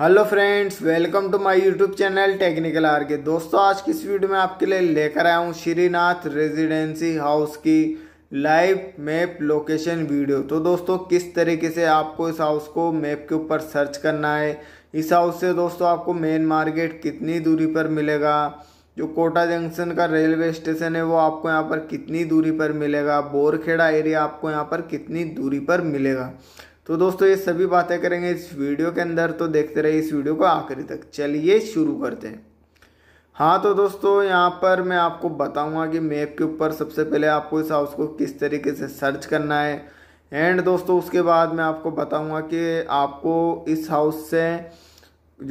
hello friends welcome to my YouTube channel technical R K दोस्तों आज की इस वीडियो में आपके लिए लेकर आया हूँ श्रीनाथ रेजिडेंसी हाउस की लाइव मैप लोकेशन वीडियो तो दोस्तों किस तरीके से आपको इस हाउस को मैप के ऊपर सर्च करना है इस हाउस से दोस्तों आपको मेन मार्केट कितनी दूरी पर मिलेगा जो कोटा जंक्शन का रेलवे स्टेशन है वो आपको यहाँ पर कितनी दूरी पर मिलेगा बोरखेड़ा एरिया आपको यहाँ पर कितनी दूरी पर मिलेगा तो दोस्तों ये सभी बातें करेंगे इस वीडियो के अंदर तो देखते रहिए इस वीडियो को आखिरी तक चलिए शुरू करते हैं हाँ तो दोस्तों यहाँ पर मैं आपको बताऊँगा कि मैप के ऊपर सबसे पहले आपको इस हाउस को किस तरीके से सर्च करना है एंड दोस्तों उसके बाद मैं आपको बताऊँगा कि आपको इस हाउस से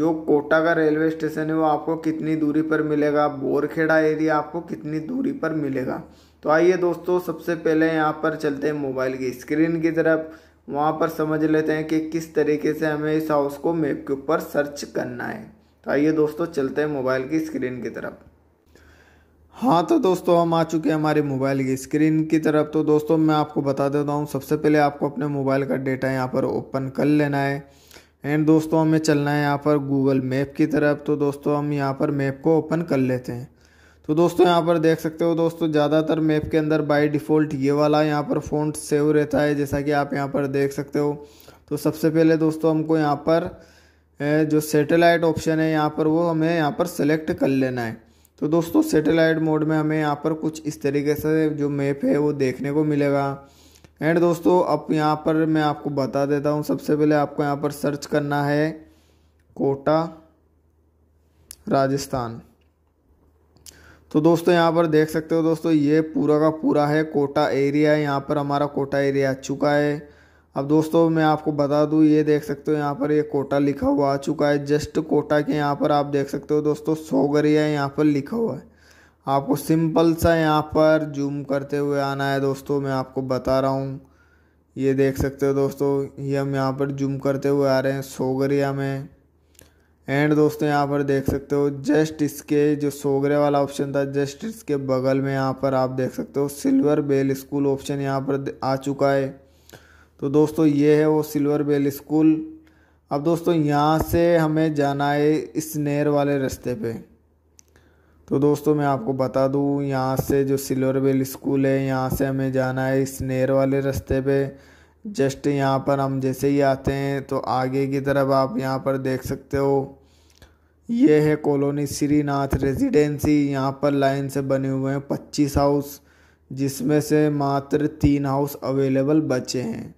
जो कोटा का रेलवे स्टेशन है वो आपको कितनी दूरी पर मिलेगा बोरखेड़ा एरिया आपको कितनी दूरी पर मिलेगा तो आइए दोस्तों सबसे पहले यहाँ पर चलते हैं मोबाइल की स्क्रीन की तरफ वहाँ पर समझ लेते हैं कि किस तरीके से हमें इस हाउस को मैप के ऊपर सर्च करना है तो आइए दोस्तों चलते हैं मोबाइल की स्क्रीन की तरफ हाँ तो दोस्तों हम आ चुके हैं हमारे मोबाइल की स्क्रीन की तरफ तो दोस्तों मैं आपको बता देता हूँ सबसे पहले आपको अपने मोबाइल का डेटा यहाँ पर ओपन कर लेना है एंड दोस्तों हमें चलना है यहाँ पर गूगल मैप की तरफ तो दोस्तों हम यहाँ पर मैप को ओपन कर लेते हैं तो दोस्तों यहाँ पर देख सकते हो दोस्तों ज़्यादातर मैप के अंदर बाय डिफ़ॉल्ट ये वाला यहाँ पर फ़ॉन्ट सेव रहता है जैसा कि आप यहाँ पर देख सकते हो तो सबसे पहले दोस्तों हमको यहाँ पर जो सेटेलाइट ऑप्शन है यहाँ पर वो हमें यहाँ पर सेलेक्ट कर लेना है तो दोस्तों सेटेलाइट मोड में हमें यहाँ पर कुछ इस तरीके से जो मैप है वो देखने को मिलेगा एंड दोस्तों अब यहाँ पर मैं आपको बता देता हूँ सबसे पहले आपको यहाँ पर सर्च करना है कोटा राजस्थान तो दोस्तों यहाँ पर देख सकते हो दोस्तों ये पूरा का पूरा है कोटा एरिया है यहाँ पर हमारा कोटा एरिया आ चुका है अब दोस्तों मैं आपको बता दूँ ये देख सकते हो यहाँ पर ये कोटा लिखा हुआ आ चुका है जस्ट कोटा के यहाँ पर आप देख सकते हो दोस्तों सोगरिया यहाँ पर लिखा हुआ है आपको सिंपल सा यहाँ पर जूम करते हुए आना है दोस्तों मैं आपको बता रहा हूँ ये देख सकते हो दोस्तों ये हम यहाँ पर जूम करते हुए आ रहे हैं सोगरिया में एंड दोस्तों यहाँ पर देख सकते हो जस्ट इसके जो सोगरे वाला ऑप्शन था जस्ट इसके बगल में यहाँ पर आप देख सकते हो सिल्वर बेल स्कूल ऑप्शन यहाँ पर आ चुका है तो दोस्तों ये है वो सिल्वर बेल स्कूल अब दोस्तों यहाँ से हमें जाना है इस स्नेर वाले रास्ते पे तो दोस्तों मैं आपको बता दूँ यहाँ से जो सिल्वर बेल स्कूल है यहाँ से हमें जाना है इस स्नेर वाले रास्ते पे जस्ट यहाँ पर हम जैसे ही आते हैं तो आगे की तरफ आप यहाँ पर देख सकते हो ये है कॉलोनी श्रीनाथ रेजिडेंसी यहाँ पर लाइन से बने हुए हैं पच्चीस हाउस जिसमें से मात्र तीन हाउस अवेलेबल बचे हैं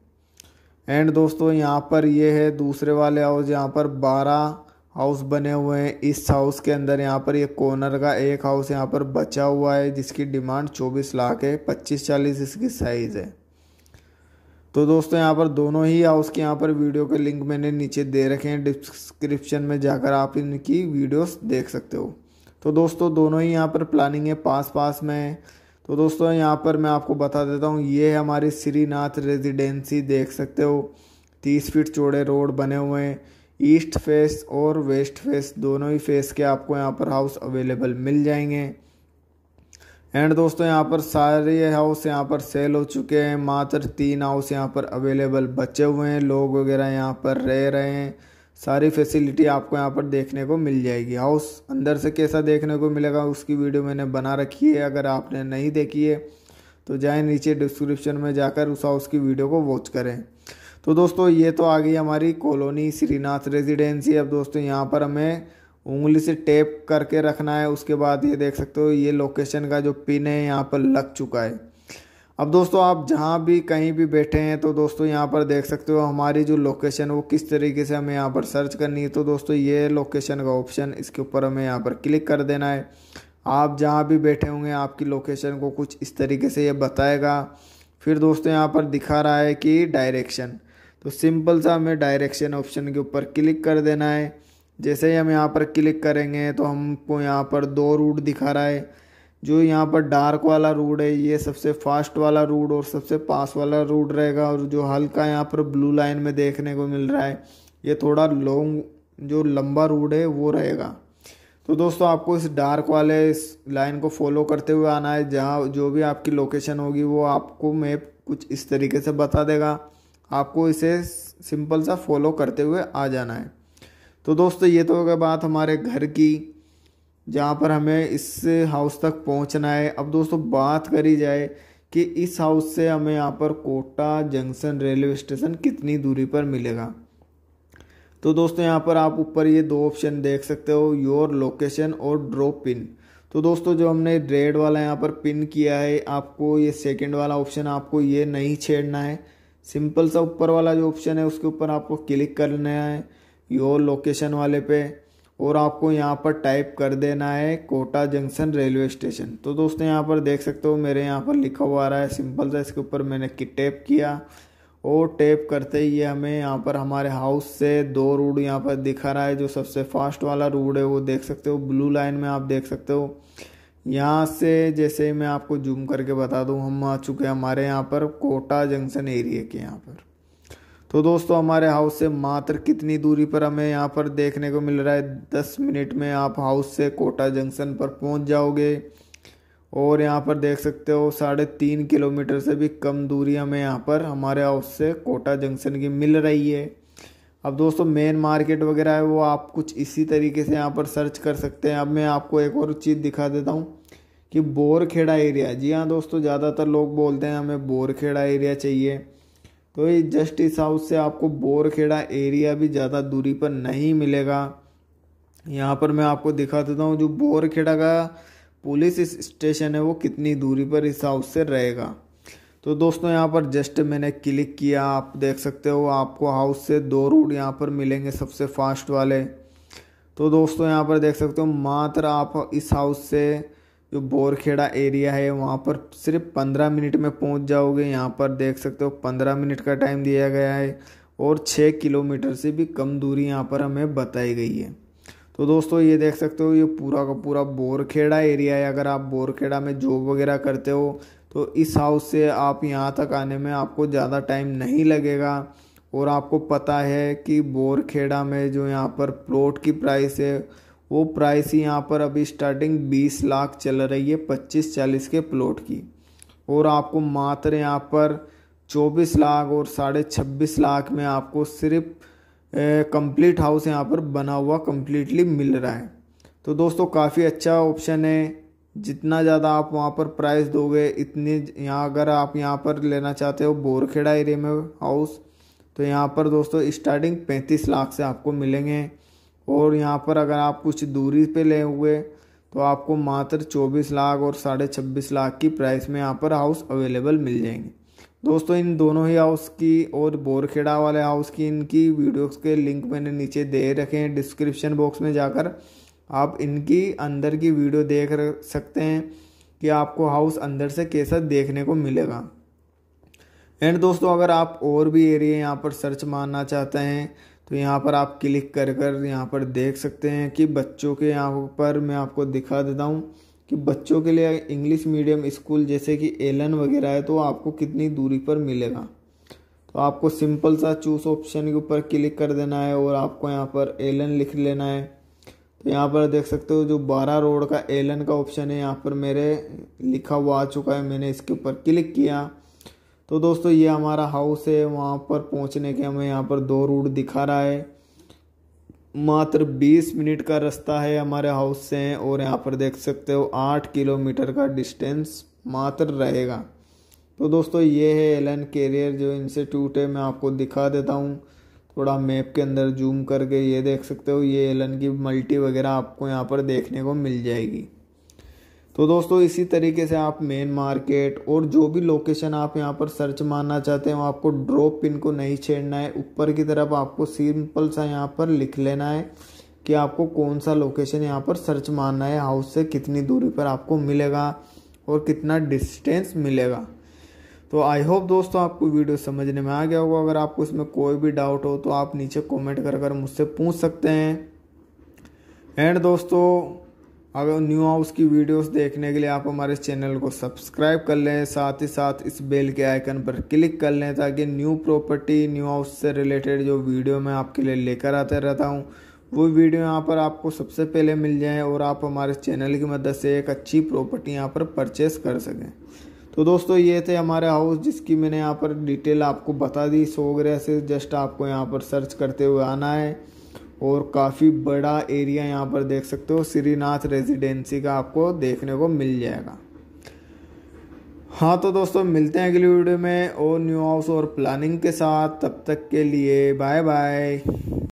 एंड दोस्तों यहाँ पर ये है दूसरे वाले हाउस यहाँ पर बारह हाउस बने हुए हैं इस हाउस के अंदर यहाँ पर ये कॉर्नर का एक हाउस यहाँ पर बचा हुआ है जिसकी डिमांड चौबीस लाख है पच्चीस चालीस इसकी साइज़ है तो दोस्तों यहाँ पर दोनों ही हाउस के यहाँ पर वीडियो के लिंक मैंने नीचे दे रखे हैं डिस्क्रिप्शन में जाकर आप इनकी वीडियोस देख सकते हो तो दोस्तों दोनों ही यहाँ पर प्लानिंग है पास पास में तो दोस्तों यहाँ पर मैं आपको बता देता हूँ ये है हमारी श्रीनाथ रेजिडेंसी देख सकते हो तीस फीट चौड़े रोड बने हुए हैं ईस्ट फेस और वेस्ट फेस दोनों ही फेस के आपको यहाँ पर हाउस अवेलेबल मिल जाएंगे एंड दोस्तों यहाँ पर सारे हाउस यहाँ पर सेल हो चुके हैं मात्र तीन हाउस यहाँ पर अवेलेबल बचे हुए हैं लोग वगैरह यहाँ पर रह रहे हैं सारी फैसिलिटी आपको यहाँ पर देखने को मिल जाएगी हाउस अंदर से कैसा देखने को मिलेगा उसकी वीडियो मैंने बना रखी है अगर आपने नहीं देखी है तो जाए नीचे डिस्क्रिप्शन में जाकर उस हाउस की वीडियो को वॉच करें तो दोस्तों ये तो आ गई हमारी कॉलोनी श्रीनाथ रेजिडेंसी अब दोस्तों यहाँ पर हमें उंगली से टेप करके रखना है उसके बाद ये देख सकते हो ये लोकेशन का जो पिन है यहाँ पर लग चुका है अब दोस्तों आप जहाँ भी कहीं भी बैठे हैं तो दोस्तों यहाँ पर देख सकते हो हमारी जो लोकेशन वो किस तरीके से हमें यहाँ पर सर्च करनी है तो दोस्तों ये लोकेशन का ऑप्शन इसके ऊपर हमें यहाँ पर क्लिक कर देना है आप जहाँ भी बैठे होंगे आपकी लोकेशन को कुछ इस तरीके से ये बताएगा फिर दोस्तों यहाँ पर दिखा रहा है कि डायरेक्शन तो सिंपल सा हमें डायरेक्शन ऑप्शन के ऊपर क्लिक कर देना है जैसे ही हम यहाँ पर क्लिक करेंगे तो हमको यहाँ पर दो रूट दिखा रहा है जो यहाँ पर डार्क वाला रूट है ये सबसे फास्ट वाला रूट और सबसे पास वाला रूट रहेगा और जो हल्का यहाँ पर ब्लू लाइन में देखने को मिल रहा है ये थोड़ा लॉन्ग जो लंबा रूट है वो रहेगा तो दोस्तों आपको इस डार्क वाले इस लाइन को फॉलो करते हुए आना है जहाँ जो भी आपकी लोकेशन होगी वो आपको मैप कुछ इस तरीके से बता देगा आपको इसे सिंपल सा फॉलो करते हुए आ जाना है तो दोस्तों ये तो होगा बात हमारे घर की जहाँ पर हमें इस हाउस तक पहुँचना है अब दोस्तों बात करी जाए कि इस हाउस से हमें यहाँ पर कोटा जंक्शन रेलवे स्टेशन कितनी दूरी पर मिलेगा तो दोस्तों यहाँ पर आप ऊपर ये दो ऑप्शन देख सकते हो योर लोकेशन और ड्रॉप पिन तो दोस्तों जो हमने रेड वाला यहाँ पर पिन किया है आपको ये सेकेंड वाला ऑप्शन आपको ये नहीं छेड़ना है सिंपल सा ऊपर वाला जो ऑप्शन है उसके ऊपर आपको क्लिक करना है योर लोकेशन वाले पे और आपको यहाँ पर टाइप कर देना है कोटा जंक्शन रेलवे स्टेशन तो दोस्तों यहाँ पर देख सकते हो मेरे यहाँ पर लिखा हुआ आ रहा है सिंपल सा इसके ऊपर मैंने कि टैप किया और टैप करते ही ये हमें यहाँ पर हमारे हाउस से दो रूड यहाँ पर दिखा रहा है जो सबसे फास्ट वाला रूड है वो देख सकते हो ब्लू लाइन में आप देख सकते हो यहाँ से जैसे मैं आपको जूम करके बता दूँ हम आ चुके हैं हमारे यहाँ पर कोटा जंक्शन एरिया के यहाँ पर तो दोस्तों हमारे हाउस से मात्र कितनी दूरी पर हमें यहाँ पर देखने को मिल रहा है दस मिनट में आप हाउस से कोटा जंक्शन पर पहुँच जाओगे और यहाँ पर देख सकते हो साढ़े तीन किलोमीटर से भी कम दूरी हमें यहाँ पर हमारे हाउस से कोटा जंक्शन की मिल रही है अब दोस्तों मेन मार्केट वगैरह है वो आप कुछ इसी तरीके से यहाँ पर सर्च कर सकते हैं अब मैं आपको एक और चीज़ दिखा देता हूँ कि बोरखेड़ा एरिया जी हाँ दोस्तों ज़्यादातर लोग बोलते हैं हमें बोरखेड़ा एरिया चाहिए तो ये जस्ट इस हाउस से आपको बोरखेड़ा एरिया भी ज़्यादा दूरी पर नहीं मिलेगा यहाँ पर मैं आपको दिखा देता हूँ जो बोरखेड़ा का पुलिस स्टेशन है वो कितनी दूरी पर इस हाउस से रहेगा तो दोस्तों यहाँ पर जस्ट मैंने क्लिक किया आप देख सकते हो आपको हाउस से दो रूट यहाँ पर मिलेंगे सबसे फास्ट वाले तो दोस्तों यहाँ पर देख सकते हो मात्र आप इस हाउस से जो बोरखेड़ा एरिया है वहाँ पर सिर्फ पंद्रह मिनट में पहुँच जाओगे यहाँ पर देख सकते हो पंद्रह मिनट का टाइम दिया गया है और छः किलोमीटर से भी कम दूरी यहाँ पर हमें बताई गई है तो दोस्तों ये देख सकते हो ये पूरा का पूरा बोरखेड़ा एरिया है अगर आप बोरखेड़ा में जॉब वगैरह करते हो तो इस हाउस से आप यहाँ तक आने में आपको ज़्यादा टाइम नहीं लगेगा और आपको पता है कि बोरखेड़ा में जो यहाँ पर प्लॉट की प्राइस है वो प्राइस ही यहाँ पर अभी स्टार्टिंग बीस लाख चल रही है पच्चीस चालीस के प्लॉट की और आपको मात्र यहाँ पर चौबीस लाख और साढ़े छब्बीस लाख में आपको सिर्फ कंप्लीट हाउस यहाँ पर बना हुआ कम्प्लीटली मिल रहा है तो दोस्तों काफ़ी अच्छा ऑप्शन है जितना ज़्यादा आप वहाँ पर प्राइस दोगे इतने यहाँ अगर आप यहाँ पर लेना चाहते हो बोरखेड़ा एरिया में हाउस तो यहाँ पर दोस्तों स्टार्टिंग पैंतीस लाख से आपको मिलेंगे और यहाँ पर अगर आप कुछ दूरी पे ले हुए तो आपको मात्र चौबीस लाख और साढ़े छब्बीस लाख की प्राइस में यहाँ पर हाउस अवेलेबल मिल जाएंगे दोस्तों इन दोनों ही हाउस की और बोरखेड़ा वाले हाउस की इनकी वीडियोस के लिंक मैंने नीचे दे रखे हैं डिस्क्रिप्शन बॉक्स में जाकर आप इनकी अंदर की वीडियो देख सकते हैं कि आपको हाउस अंदर से कैसा देखने को मिलेगा एंड दोस्तों अगर आप और भी एरिया यहाँ पर सर्च मारना चाहते हैं तो यहाँ पर आप क्लिक कर कर यहाँ पर देख सकते हैं कि बच्चों के यहाँ पर मैं आपको दिखा देता हूँ कि बच्चों के लिए इंग्लिश मीडियम स्कूल जैसे कि एलन वगैरह है तो आपको कितनी दूरी पर मिलेगा तो आपको सिंपल सा चूज ऑप्शन के ऊपर क्लिक कर देना है और आपको यहाँ पर एलन लिख लेना है तो यहाँ पर देख सकते हो जो बारह रोड का एलन का ऑप्शन है यहाँ पर मेरे लिखा हुआ आ चुका है मैंने इसके ऊपर क्लिक किया तो दोस्तों ये हमारा हाउस है वहाँ पर पहुँचने के हमें यहाँ पर दो रूट दिखा रहा है मात्र 20 मिनट का रास्ता है हमारे हाउस से और यहाँ पर देख सकते हो 8 किलोमीटर का डिस्टेंस मात्र रहेगा तो दोस्तों ये है एलन कैरियर जो इंस्टीट्यूट है मैं आपको दिखा देता हूँ थोड़ा मैप के अंदर जूम करके ये देख सकते हो ये एलन की मल्टी वगैरह आपको यहाँ पर देखने को मिल जाएगी तो दोस्तों इसी तरीके से आप मेन मार्केट और जो भी लोकेशन आप यहाँ पर सर्च मारना चाहते हैं आपको ड्रॉप पिन को नहीं छेड़ना है ऊपर की तरफ आपको सिंपल सा यहाँ पर लिख लेना है कि आपको कौन सा लोकेशन यहाँ पर सर्च मारना है हाउस से कितनी दूरी पर आपको मिलेगा और कितना डिस्टेंस मिलेगा तो आई होप दोस्तों आपको वीडियो समझने में आ गया होगा अगर आपको इसमें कोई भी डाउट हो तो आप नीचे कमेंट कर कर मुझसे पूछ सकते हैं एंड दोस्तों अगर न्यू हाउस की वीडियोस देखने के लिए आप हमारे चैनल को सब्सक्राइब कर लें साथ ही साथ इस बेल के आइकन पर क्लिक कर लें ताकि न्यू प्रॉपर्टी न्यू हाउस से रिलेटेड जो वीडियो मैं आपके लिए लेकर आते रहता हूँ वो वीडियो यहाँ पर आपको सबसे पहले मिल जाए और आप हमारे चैनल की मदद से एक अच्छी प्रॉपर्टी यहाँ पर परचेस कर सकें तो दोस्तों ये थे हमारे हाउस जिसकी मैंने यहाँ पर डिटेल आपको बता दी सौ ग्रह से जस्ट आपको यहाँ पर सर्च करते हुए आना है और काफ़ी बड़ा एरिया यहाँ पर देख सकते हो श्रीनाथ रेजिडेंसी का आपको देखने को मिल जाएगा हाँ तो दोस्तों मिलते हैं अगली वीडियो में और न्यू हाउस और प्लानिंग के साथ तब तक के लिए बाय बाय